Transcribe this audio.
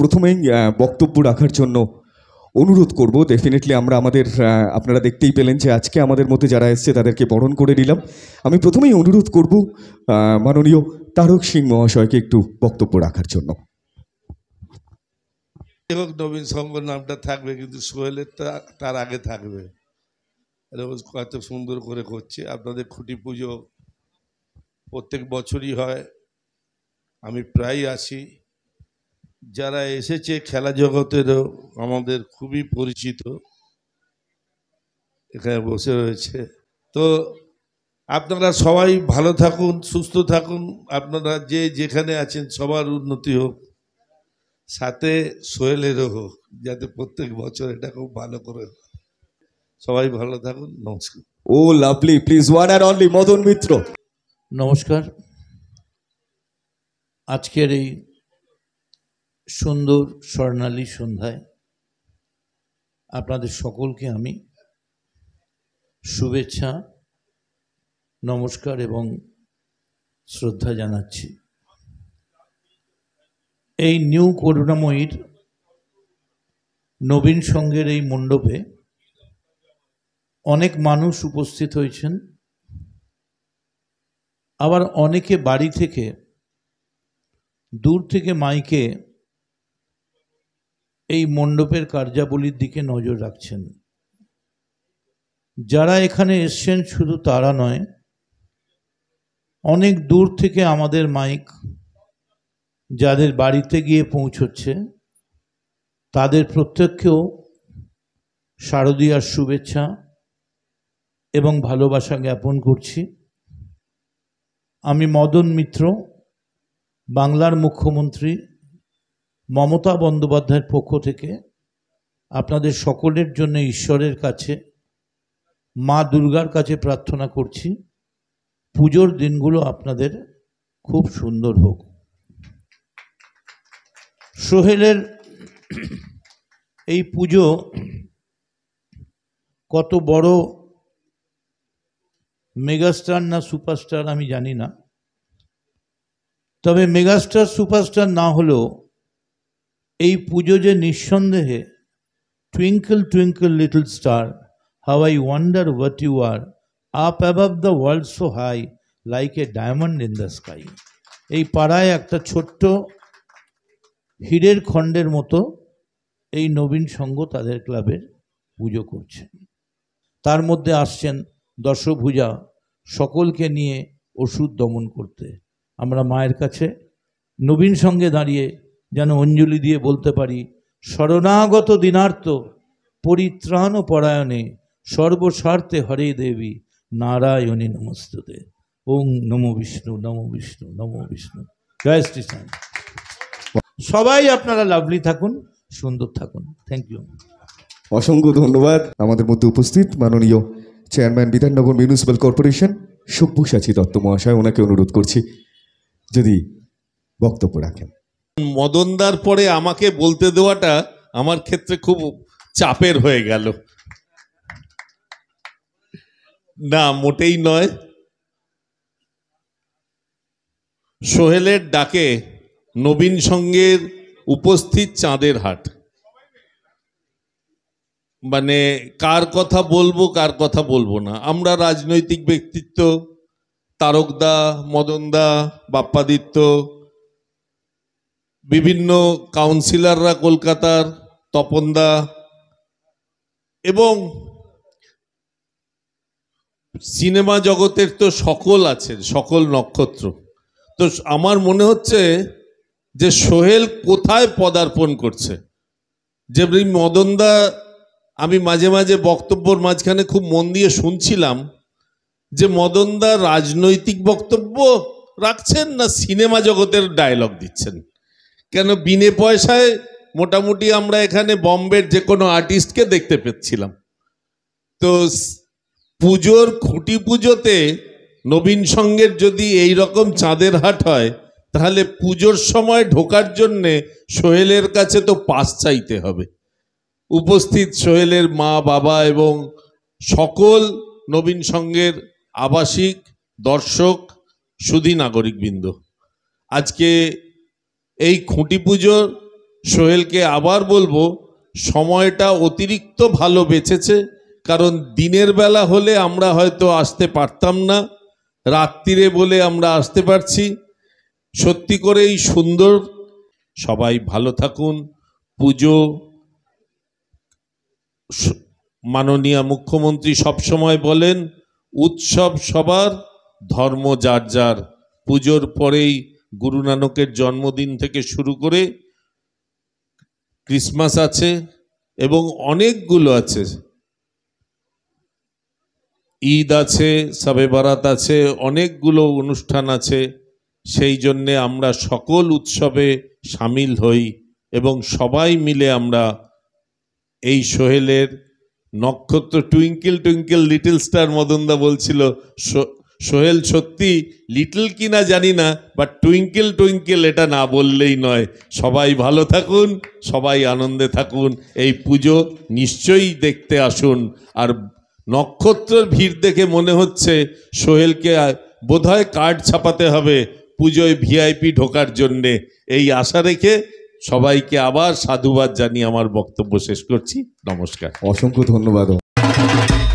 প্রথমেই বক্তব্য রাখার জন্য অনুরোধ করব ডেফিনেটলি আমরা আমাদের আপনারা দেখতেই পেলেন যে আজকে আমাদের মধ্যে যারা এসছে তাদেরকে বরণ করে নিলাম আমি প্রথমেই অনুরোধ করব মাননীয় তারক সিং মহাশয়কে একটু বক্তব্য রাখার জন্য হোক নবীন সঙ্গর নামটা থাকবে কিন্তু সোহেলের তার আগে থাকবে এরকম কত সুন্দর করে করছে আপনাদের খুঁটি পুজো প্রত্যেক বছরই হয় আমি প্রায় আসি যারা এসেছে খেলা জগতেরও আমাদের খুবই পরিচিত এখানে বসে রয়েছে তো আপনারা সবাই ভালো থাকুন সুস্থ থাকুন আপনারা যে যেখানে আছেন সবার উন্নতি হোক সাথে সোহেলেরও হোক যাতে প্রত্যেক বছর এটা খুব ভালো করে সবাই ভালো থাকুন নমস্কার ও লাভলি প্লিজ ওয়ান আর অনলি মদন মিত্র নমস্কার আজকের এই সুন্দর স্বর্ণালী সন্ধ্যায় আপনাদের সকলকে আমি শুভেচ্ছা নমস্কার এবং শ্রদ্ধা জানাচ্ছি এই নিউ করুণাময়ীর নবীন সঙ্গের এই মণ্ডপে অনেক মানুষ উপস্থিত হয়েছেন আবার অনেকে বাড়ি থেকে দূর থেকে মাইকে এই মণ্ডপের কার্যাবলীর দিকে নজর রাখছেন যারা এখানে এসছেন শুধু তারা নয় অনেক দূর থেকে আমাদের মাইক যাদের বাড়িতে গিয়ে পৌঁছচ্ছে তাদের প্রত্যেককেও শারদীয়ার শুভেচ্ছা এবং ভালোবাসা জ্ঞাপন করছি আমি মদন মিত্র বাংলার মুখ্যমন্ত্রী মমতা বন্দ্যোপাধ্যায়ের পক্ষ থেকে আপনাদের সকলের জন্য ঈশ্বরের কাছে মা দুর্গার কাছে প্রার্থনা করছি পুজোর দিনগুলো আপনাদের খুব সুন্দর হোক সোহেলের এই পুজো কত বড় মেগাস্টার না সুপারস্টার আমি জানি না তবে মেগাস্টার সুপারস্টার না হলেও এই পুজো যে নিঃসন্দেহে twinkle twinkle little star how I wonder what you are up above the world so high like a diamond in the sky এই পাড়ায় একটা ছোট্ট হীরের খণ্ডের মতো এই নবীন সঙ্গ তাদের ক্লাবের পুজো করছেন তার মধ্যে আসছেন দশভূজা সকলকে নিয়ে ওষুধ দমন করতে আমরা মায়ের কাছে নবীন সঙ্গে দাঁড়িয়ে যেন অঞ্জলি দিয়ে বলতে পারি শরণাগত দিনার্থ পরিত্রাণ পরায়ণে সর্বস্বার্থে হরে দেবী নারায়ণী নমস্তুতে ওং নম বিষ্ণু নম বিষ্ণু নম বিষ্ণু জয় শ্রীচান সবাই আপনারা লাভলি থাকুন সুন্দর থাকুন থ্যাংক ইউ অসংখ্য ধন্যবাদ আমাদের মধ্যে উপস্থিত মাননীয় chairman Bidhannagar municipal corporation Sabyasachi Dutta মহাশয় ওনাকে অনুরোধ করছি যদি বক্তব্য রাখেন মদনদার পরে আমাকে বলতে দেওয়াটা আমার ক্ষেত্রে খুব চাপের হয়ে গেল না মোটেই নয় সোহেলের ডাকে নবীন সঙ্গের উপস্থিত চাঁদের হাট মানে কার কথা বলবো কার কথা বলবো না আমরা রাজনৈতিক ব্যক্তিত্ব তারকদা মদনদা বাপ্পাদিত্য বিভিন্ন কাউন্সিলাররা কলকাতার তপনদা এবং সিনেমা জগতের তো সকল আছেন সকল নক্ষত্র তো আমার মনে হচ্ছে যে সোহেল কোথায় পদার্পণ করছে যেমনি মদনদা আমি মাঝে মাঝে বক্তব্যর মাঝখানে খুব মন দিয়ে শুনছিলাম যে মদনদা রাজনৈতিক বক্তব্য রাখছেন না সিনেমা জগতের ডায়লগ দিচ্ছেন কেন বিনে পয়সায় মোটামুটি আমরা এখানে বম্বের যে কোনো আর্টিস্টকে দেখতে পেচ্ছিলাম তো পুজোর খুঁটি পুজোতে নবীন সঙ্গের যদি এই রকম চাঁদের হাট হয় তাহলে পুজোর সময় ঢোকার জন্যে সোহেলের কাছে তো পাস চাইতে হবে উপস্থিত সোহেলের মা বাবা এবং সকল নবীন সঙ্গের আবাসিক দর্শক সুধী নাগরিকবৃন্দ আজকে এই খুঁটি পুজো সোহেলকে আবার বলবো সময়টা অতিরিক্ত ভালো বেঁচেছে কারণ দিনের বেলা হলে আমরা হয়তো আসতে পারতাম না রাত্রিরে বলে আমরা আসতে পারছি সত্যি করেই সুন্দর সবাই ভালো থাকুন পুজো মাননীয় মুখ্যমন্ত্রী সবসময় বলেন উৎসব সবার ধর্ম যার যার পুজোর পরেই গুরু নানকের জন্মদিন থেকে শুরু করে ক্রিসমাস আছে এবং অনেকগুলো আছে ঈদ আছে সাবে বারাত আছে অনেকগুলো অনুষ্ঠান আছে সেই জন্যে আমরা সকল উৎসবে সামিল হই এবং সবাই মিলে আমরা এই সোহেলের নক্ষত্র টুইঙ্কেল টুইঙ্কেল লিটল স্টার মদনদা বলছিল সোহেল সত্যি লিটল কিনা জানি না বাট টুইঙ্কেল টুইঙ্কেল এটা না বললেই নয় সবাই ভালো থাকুন সবাই আনন্দে থাকুন এই পুজো নিশ্চয়ই দেখতে আসুন আর নক্ষত্রের ভিড় দেখে মনে হচ্ছে সোহেলকে বোধহয় কার্ড ছাপাতে হবে পুজোয় ভিআইপি ঢোকার জন্যে এই আশা রেখে সবাইকে আবার সাধুবাদ জানিয়ে আমার বক্তব্য শেষ করছি নমস্কার অসংখ্য ধন্যবাদ